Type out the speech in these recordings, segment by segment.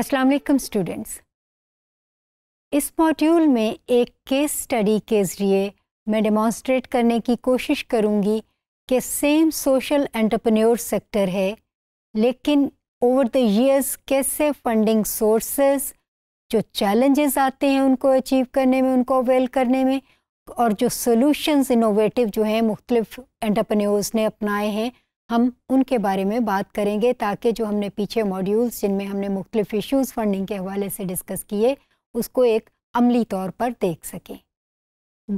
अस्सलाम वालेकुम स्टूडेंट्स इस मॉड्यूल में एक केस स्टडी के ज़रिए मैं डेमॉन्स्ट्रेट करने की कोशिश करूँगी कि सेम सोशल एंटरप्रेन्योर सेक्टर है लेकिन ओवर द इयर्स कैसे फंडिंग सोर्सेज जो चैलेंजेस आते हैं उनको अचीव करने में उनको अवेल करने में और जो सॉल्यूशंस इनोवेटिव जो हैं मुख्तलिफ एंटरप्रेन्योर्स ने अपनाए हैं हम उनके बारे में बात करेंगे ताकि जो हमने पीछे मॉड्यूल्स जिनमें हमने मुख्तलिफ इश्यूज़ फंडिंग के हवाले से डिस्कस किए उसको एक अमली तौर पर देख सकें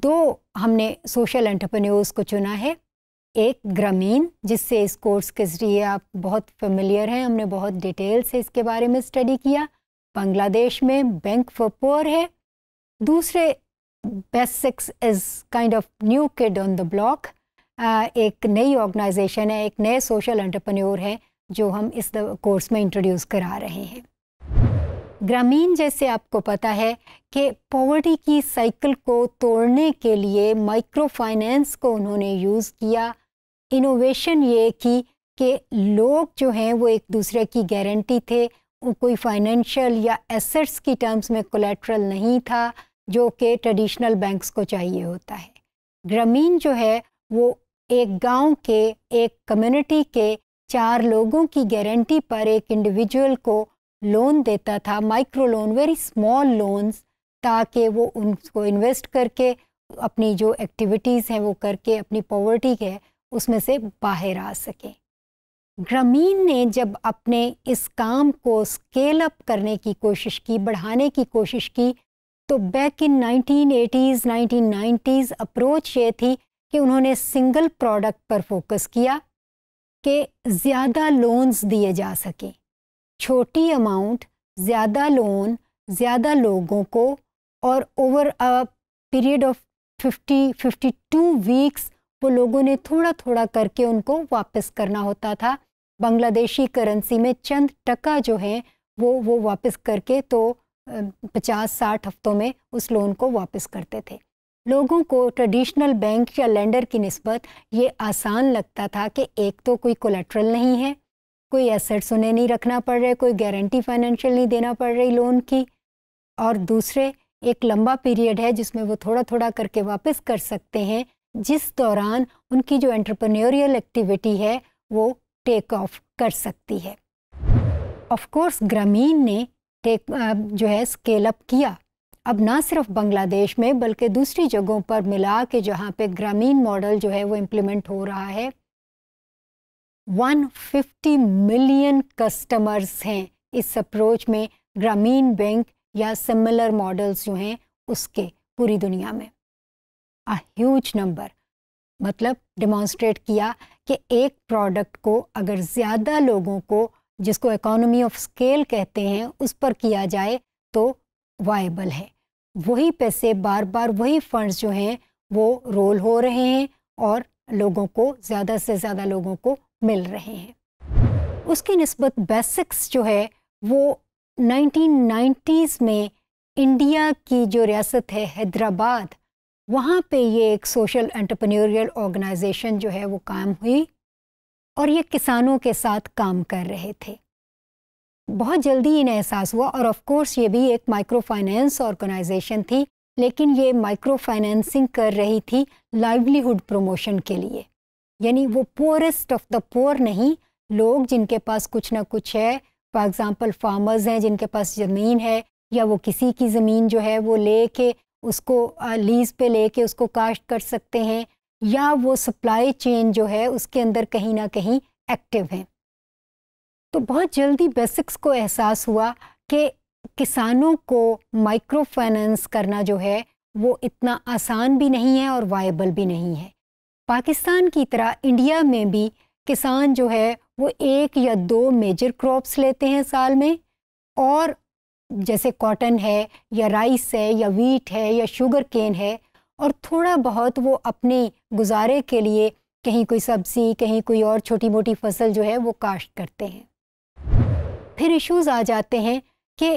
दो हमने सोशल एंटरप्रेन्योर्स को चुना है एक ग्रामीण जिससे इस कोर्स के ज़रिए आप बहुत फेमिलियर हैं हमने बहुत डिटेल से इसके बारे में स्टडी किया बांग्लादेश में बैंक फॉर पोअर है दूसरे best six is kind of new kid on the block एक नई ऑर्गेनाइजेशन है एक नए सोशल एंटरप्रेन्योर हैं जो हम इस कोर्स में इंट्रोड्यूस करा रहे हैं ग्रामीण जैसे आपको पता है कि पॉवर्टी की साइकिल को तोड़ने के लिए माइक्रो फाइनेंस को उन्होंने यूज़ किया इनोवेशन ये की कि लोग जो हैं वो एक दूसरे की गारंटी थे कोई फाइनेंशियल या एसेट्स की टर्म्स में कोलेट्रल नहीं था जो कि ट्रेडिशनल बैंक्स को चाहिए होता है ग्रामीण जो है वो एक गांव के एक कम्युनिटी के चार लोगों की गारंटी पर एक इंडिविजुअल को लोन देता था micro loan very small loans ताकि वो उनको इन्वेस्ट करके अपनी जो एक्टिविटीज़ हैं वो करके अपनी पॉवर्टी है उसमें से बाहर आ सकें ग्रामीण ने जब अपने इस काम को स्केल अप करने की कोशिश की बढ़ाने की कोशिश की तो back in 1980s 1990s approach ये थी कि उन्होंने सिंगल प्रोडक्ट पर फोकस किया कि ज़्यादा लोन्स दिए जा सकें छोटी अमाउंट ज़्यादा लोन ज़्यादा लोगों को और over a period of 50 52 weeks वो लोगों ने थोड़ा थोड़ा करके उनको वापस करना होता था बांग्लादेशी करेंसी में चंद टका जो है वो वो वापस करके तो पचास साठ हफ्तों में उस लोन को वापस करते थे लोगों को ट्रेडिशनल बैंक या लेंडर की नस्बत ये आसान लगता था कि एक तो कोई कोलेट्रल नहीं है कोई एसेट्स उन्हें नहीं रखना पड़ रहा कोई गारंटी फाइनेंशियल नहीं देना पड़ रही लोन की और दूसरे एक लंबा पीरियड है जिसमें वो थोड़ा थोड़ा करके वापस कर सकते हैं जिस दौरान उनकी जो एंटरप्रेन्योरियल एक्टिविटी है वो टेक ऑफ कर सकती है ऑफ कोर्स ग्रामीण ने टेक जो है स्केल अप किया अब ना सिर्फ बांग्लादेश में बल्कि दूसरी जगहों पर मिला के जहाँ पे ग्रामीण मॉडल जो है वो इम्प्लीमेंट हो रहा है 150 मिलियन कस्टमर्स हैं इस अप्रोच में ग्रामीण बैंक या सिमिलर मॉडल्स जो हैं उसके पूरी दुनिया में आ नंबर मतलब डिमॉन्स्ट्रेट किया कि एक प्रोडक्ट को अगर ज़्यादा लोगों को जिसको इकोनॉमी ऑफ स्केल कहते हैं उस पर किया जाए तो वाइबल है वही पैसे बार बार वही फंड्स जो हैं वो रोल हो रहे हैं और लोगों को ज़्यादा से ज़्यादा लोगों को मिल रहे हैं उसकी नस्बत बेसिक्स जो है वो 1990s में इंडिया की जो रियासत है हैदराबाद वहाँ पे ये एक सोशल एंटरप्रेन्योरियल ऑर्गेनाइजेशन जो है वो कायम हुई और ये किसानों के साथ काम कर रहे थे बहुत जल्दी इन्हें एहसास हुआ और ऑफ कोर्स ये भी एक माइक्रो फाइनेंस ऑर्गेनाइजेशन थी लेकिन ये माइक्रो फाइनेंसिंग कर रही थी लाइवलीहुड प्रमोशन के लिए यानी वो पोरेस्ट ऑफ द पोअर नहीं लोग जिनके पास कुछ ना कुछ है फॉर एग्ज़ाम्पल फार्मर्स हैं जिनके पास ज़मीन है या वो किसी की ज़मीन जो है वो ले के उसको लीज पे ले के उसको काश्त कर सकते हैं या वो सप्लाई चेन जो है उसके अंदर कहीं ना कहीं एक्टिव हैं तो बहुत जल्दी बेसिक्स को एहसास हुआ कि किसानों को माइक्रो फाइनेंस करना जो है वो इतना आसान भी नहीं है और वायबल भी नहीं है पाकिस्तान की तरह इंडिया में भी किसान जो है वो एक या दो मेजर क्रॉप्स लेते हैं साल में और जैसे कॉटन है या राइस है या वीट है या शुगर केन है और थोड़ा बहुत वो अपने गुजारे के लिए कहीं कोई सब्ज़ी कहीं कोई और छोटी मोटी फसल जो है वो काश्त करते हैं फिर इश्यूज आ जाते हैं कि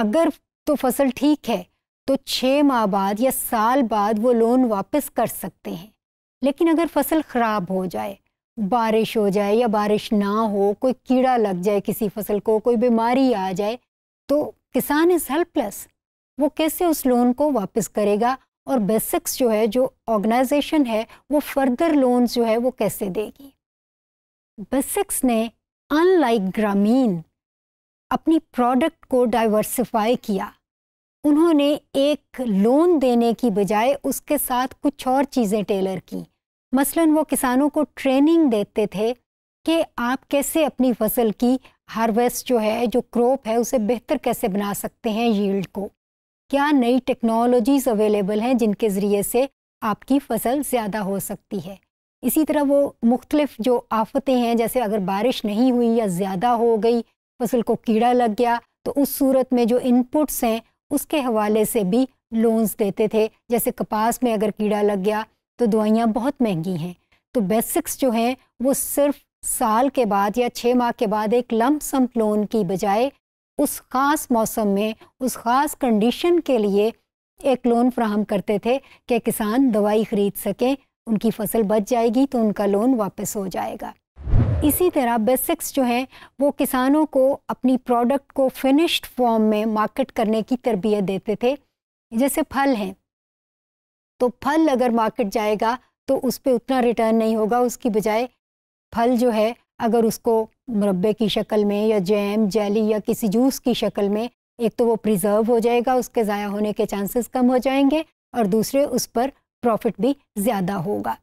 अगर तो फसल ठीक है तो छः माह बाद या साल बाद वो लोन वापस कर सकते हैं लेकिन अगर फसल ख़राब हो जाए बारिश हो जाए या बारिश ना हो कोई कीड़ा लग जाए किसी फसल को कोई बीमारी आ जाए तो किसान इज़ हेल्पलेस वो कैसे उस लोन को वापस करेगा और बेसिक्स जो है जो ऑर्गेनाइजेशन है वो फर्दर लोन्स जो है वो कैसे देगी बेसिक्स ने अनलाइक ग्रामीण अपनी प्रोडक्ट को डाइवर्सिफाई किया उन्होंने एक लोन देने की बजाय उसके साथ कुछ और चीज़ें टेलर की मसलन वो किसानों को ट्रेनिंग देते थे कि आप कैसे अपनी फसल की हार्वेस्ट जो है जो क्रॉप है उसे बेहतर कैसे बना सकते हैं यील्ड को क्या नई टेक्नोलॉजीज़ अवेलेबल हैं जिनके ज़रिए से आपकी फसल ज़्यादा हो सकती है इसी तरह वो मुख्तलिफ़ जो आफतें हैं जैसे अगर बारिश नहीं हुई या ज़्यादा हो गई फसल को कीड़ा लग गया तो उस सूरत में जो इनपुट्स हैं उसके हवाले से भी लोन्स देते थे जैसे कपास में अगर कीड़ा लग गया तो दवाइयाँ बहुत महंगी हैं तो बेसिक्स जो हैं वो सिर्फ साल के बाद या छः माह के बाद एक लम सम लोन की बजाय उस ख़ास मौसम में उस ख़ास कंडीशन के लिए एक लोन फ्राहम करते थे कि किसान दवाई ख़रीद सकें उनकी फसल बच जाएगी तो उनका लोन वापस हो जाएगा इसी तरह बेसिक्स जो हैं वो किसानों को अपनी प्रोडक्ट को फिनिश्ड फॉर्म में मार्केट करने की तरबियत देते थे जैसे फल हैं तो फल अगर मार्केट जाएगा तो उस पर उतना रिटर्न नहीं होगा उसकी बजाय फल जो है अगर उसको मुरबे की शक्ल में या जैम जैली या किसी जूस की शक्ल में एक तो वो प्रिजर्व हो जाएगा उसके ज़ाया होने के चांसेस कम हो जाएंगे और दूसरे उस पर प्रॉफिट भी ज़्यादा होगा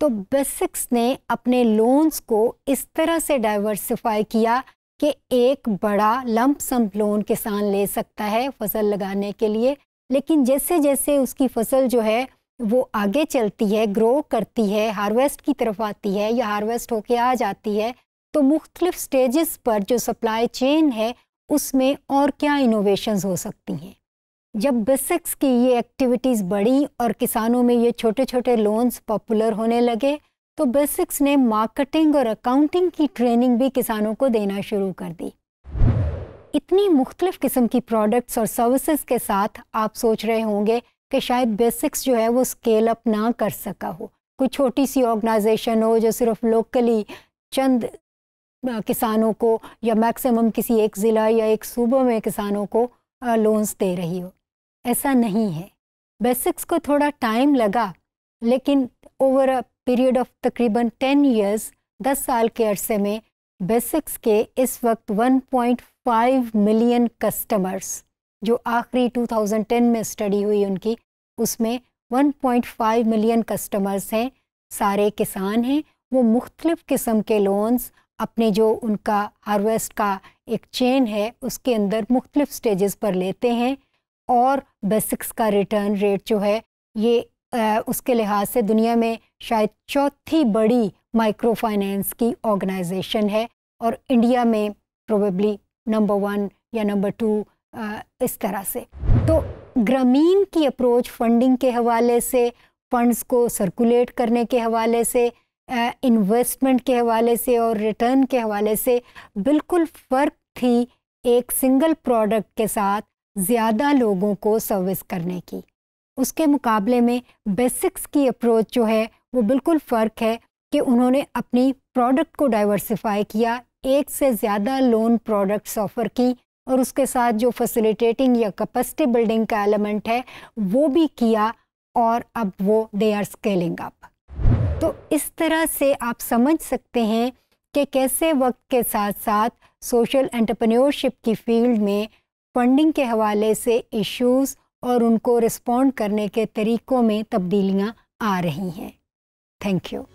तो बेसिक्स ने अपने लोन्स को इस तरह से डाइवर्सिफाई किया कि एक बड़ा लंप सम लोन किसान ले सकता है फसल लगाने के लिए लेकिन जैसे जैसे उसकी फसल जो है वो आगे चलती है ग्रो करती है हार्वेस्ट की तरफ आती है या हार्वेस्ट होके आ जाती है तो मुख्तलिफ स्टेजेस पर जो सप्लाई चेन है उसमें और क्या इनोवेशंस हो सकती हैं जब बेसिक्स की ये एक्टिविटीज़ बढ़ी और किसानों में ये छोटे छोटे लोन्स पॉपुलर होने लगे तो बेसिक्स ने मार्केटिंग और अकाउंटिंग की ट्रेनिंग भी किसानों को देना शुरू कर दी इतनी मुख्तलिफ़ किस्म की प्रोडक्ट्स और सर्विसेज के साथ आप सोच रहे होंगे कि शायद बेसिक्स जो है वो स्केल अप ना कर सका हो कोई छोटी सी ऑर्गेनाइजेशन हो जो सिर्फ लोकली चंद किसानों को या मैक्सिमम किसी एक ज़िला या एक सूबे में किसानों को लोन्स दे रही हो ऐसा नहीं है बेसिक्स को थोड़ा टाइम लगा लेकिन ओवर अ पीरियड ऑफ तकरीबन टेन ईयर्स दस साल के अरसे में बेसिक्स के इस वक्त 1.5 मिलियन कस्टमर्स जो आखिरी 2010 में स्टडी हुई उनकी उसमें 1.5 मिलियन कस्टमर्स हैं सारे किसान हैं वो मुख्तलिफ़ किस्म के लोन्स अपने जो उनका हार्वेस्ट का एक चेन है उसके अंदर मुख्तलिफ स्टेजेस पर लेते हैं और बेसिक्स का रिटर्न रेट जो है ये आ, उसके लिहाज से दुनिया में शायद चौथी बड़ी माइक्रो फाइनेंस की ऑर्गेनाइजेशन है और इंडिया में प्रोबेबली नंबर वन या नंबर टू आ, इस तरह से तो ग्रामीण की अप्रोच फंडिंग के हवाले से फंड्स को सर्कुलेट करने के हवाले से इन्वेस्टमेंट के हवाले से और रिटर्न के हवाले से बिल्कुल फ़र्क थी एक सिंगल प्रोडक्ट के साथ ज़्यादा लोगों को सर्विस करने की उसके मुकाबले में बेसिक्स की अप्रोच जो है वो बिल्कुल फ़र्क है कि उन्होंने अपनी प्रोडक्ट को डाइवर्सिफाई किया एक से ज़्यादा लोन प्रोडक्ट्स ऑफ़र की और उसके साथ जो फैसिलिटेटिंग या कैपेसिटी बिल्डिंग का एलिमेंट है वो भी किया और अब वो दे आर स्केलिंग अप तो इस तरह से आप समझ सकते हैं कि कैसे वक्त के साथ साथ सोशल एंटरप्रेन्योरशिप की फील्ड में फंडिंग के हवाले से इश्यूज और उनको रिस्पॉन्ड करने के तरीक़ों में तब्दीलियाँ आ रही हैं थैंक यू